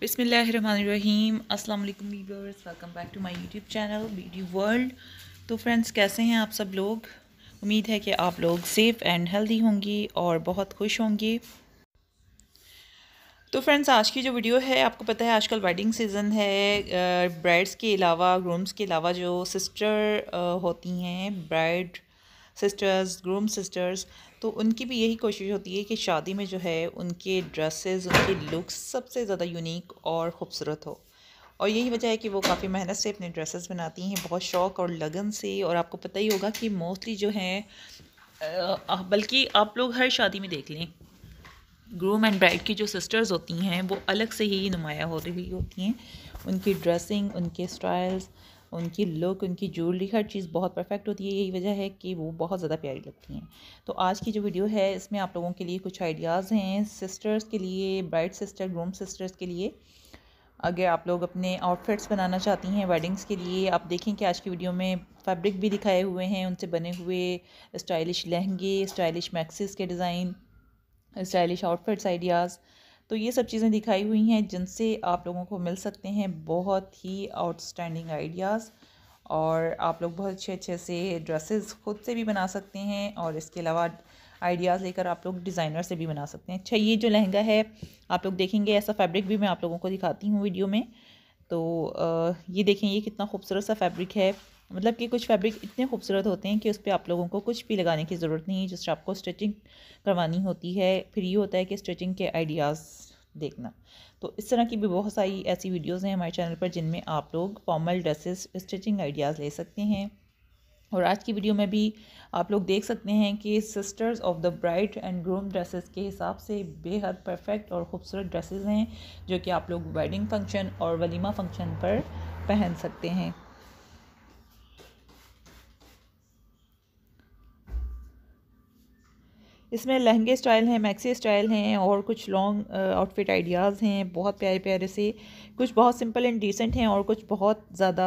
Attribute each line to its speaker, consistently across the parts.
Speaker 1: बिसमीम अस्सलाम वालेकुम welcome back to my YouTube channel B world तो फ्रेंड्स कैसे हैं आप सब लोग उम्मीद है कि आप लोग सेफ़ एंड हेल्दी होंगे और बहुत खुश होंगे तो फ्रेंड्स आज की जो वीडियो है आपको पता है आजकल वेडिंग सीज़न है ब्राइड्स के अलावा ग्रूम्स के अलावा जो सिस्टर होती हैं ब्राइड सिस्टर्स ग्रूम सिस्टर्स तो उनकी भी यही कोशिश होती है कि शादी में जो है उनके ड्रेसेस उनके लुक्स सबसे ज़्यादा यूनिक और ख़ूबसूरत हो और यही वजह है कि वो काफ़ी मेहनत से अपने ड्रेसेस बनाती हैं बहुत शौक़ और लगन से और आपको पता ही होगा कि मोस्टली जो है बल्कि आप लोग हर शादी में देख लें ग्रूम एंड ब्राइड की जो सिस्टर्स होती हैं वो अलग से ही नुमाया हो रही होती हैं उनकी ड्रेसिंग उनके स्टाइल्स उनकी लुक उनकी ज्वेलरी हर चीज़ बहुत परफेक्ट होती है यही वजह है कि वो बहुत ज़्यादा प्यारी लगती हैं तो आज की जो वीडियो है इसमें आप लोगों के लिए कुछ आइडियाज़ हैं सिस्टर्स के लिए ब्राइड सिस्टर ग्रूम सिस्टर्स के लिए अगर आप लोग अपने आउटफिट्स बनाना चाहती हैं वेडिंग्स के लिए आप देखें कि आज की वीडियो में फैब्रिक भी दिखाए हुए हैं उनसे बने हुए स्टाइलिश लहंगे स्टाइलिश मैक्सिस के डिज़ाइन स्टाइलिश आउटफिट्स आइडियाज़ तो ये सब चीज़ें दिखाई हुई हैं जिनसे आप लोगों को मिल सकते हैं बहुत ही आउटस्टैंडिंग आइडियाज़ और आप लोग बहुत अच्छे अच्छे से ड्रेसेस खुद से भी बना सकते हैं और इसके अलावा आइडियाज़ लेकर आप लोग डिज़ाइनर से भी बना सकते हैं अच्छा ये जो लहंगा है आप लोग देखेंगे ऐसा फैब्रिक भी मैं आप लोगों को दिखाती हूँ वीडियो में तो ये देखें ये कितना खूबसूरत सा फैब्रिक है मतलब कि कुछ फैब्रिक इतने खूबसूरत होते हैं कि उस पर आप लोगों को कुछ भी लगाने की ज़रूरत नहीं है जिससे आपको स्टिचिंग करवानी होती है फिर ये होता है कि स्टिचिंग के आइडियाज़ देखना तो इस तरह की भी बहुत सारी ऐसी वीडियोज़ हैं हमारे चैनल पर जिनमें आप लोग फॉर्मल ड्रेसेस स्टिचिंग आइडियाज़ ले सकते हैं और आज की वीडियो में भी आप लोग देख सकते हैं कि sisters of the bride and groom dresses के हिसाब से बेहद परफेक्ट और ख़ूबसूरत ड्रेसेस हैं जो कि आप लोग वेडिंग फंक्शन और वलीमा फंक्शन पर पहन सकते हैं इसमें लहंगे स्टाइल हैं मैक्सी स्टाइल हैं और कुछ लॉन्ग आउटफिट आइडियाज़ हैं बहुत प्यारे प्यारे से कुछ बहुत सिंपल एंड डिसेंट हैं और कुछ बहुत ज़्यादा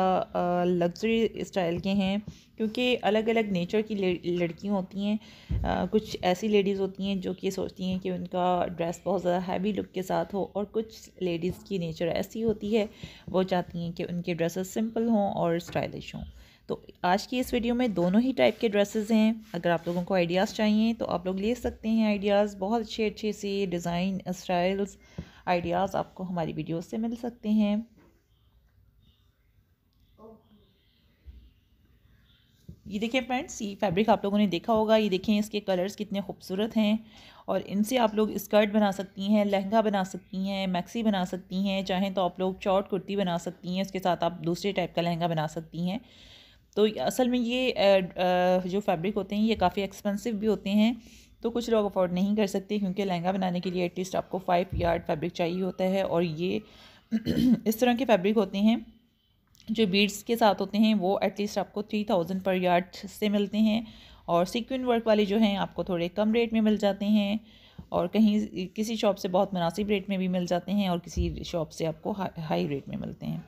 Speaker 1: लग्जरी स्टाइल के हैं क्योंकि अलग अलग नेचर की लड़कियाँ होती हैं कुछ ऐसी लेडीज़ होती हैं जो कि सोचती हैं कि उनका ड्रेस बहुत ज़्यादा हैवी लुक के साथ हो और कुछ लेडीज़ की नेचर ऐसी होती है वो चाहती हैं कि उनके ड्रेसेस सिंपल हों और स्टाइलिश हों तो आज की इस वीडियो में दोनों ही टाइप के ड्रेसेस हैं अगर आप लोगों को आइडियाज़ चाहिए तो आप लोग ले सकते हैं आइडियाज़ बहुत अच्छे अच्छे से डिज़ाइन स्टाइल्स आइडियाज़ आपको हमारी वीडियो से मिल सकते हैं ये देखें फ्रेंड्स ये फैब्रिक आप लोगों ने देखा होगा ये देखें इसके कलर्स कितने खूबसूरत हैं और इनसे आप लोग स्कर्ट बना सकती हैं लहंगा बना सकती हैं मैक्सी बना सकती हैं चाहें तो आप लोग चौट कुर्ती बना सकती हैं उसके साथ आप दूसरे टाइप का लहंगा बना सकती हैं तो असल में ये जो फैब्रिक होते हैं ये काफ़ी एक्सपेंसिव भी होते हैं तो कुछ लोग अफोर्ड नहीं कर सकते क्योंकि लहंगा बनाने के लिए एटलीस्ट आपको फ़ाइव यार्ड फैब्रिक चाहिए होता है और ये इस तरह के फैब्रिक होते हैं जो बीड्स के साथ होते हैं वो एटलीस्ट आपको थ्री थाउजेंड पर यार्ड से मिलते हैं और सिक्विन वर्क वाले जो हैं आपको थोड़े कम रेट में मिल जाते हैं और कहीं किसी शॉप से बहुत मुनासिब रेट में भी मिल जाते हैं और किसी शॉप से आपको हाई रेट में मिलते हैं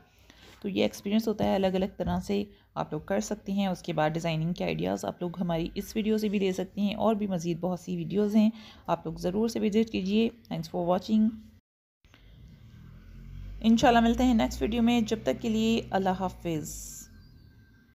Speaker 1: तो ये एक्सपीरियंस होता है अलग अलग तरह से आप लोग कर सकती हैं उसके बाद डिज़ाइनिंग के आइडियाज़ आप लोग हमारी इस वीडियो से भी ले सकती हैं और भी मज़ीद बहुत सी वीडियोज़ हैं आप लोग ज़रूर से विज़िट कीजिए थैंक्स फॉर वॉचिंग इन मिलते हैं नेक्स्ट वीडियो में जब तक के लिए अल्लाह हाफिज़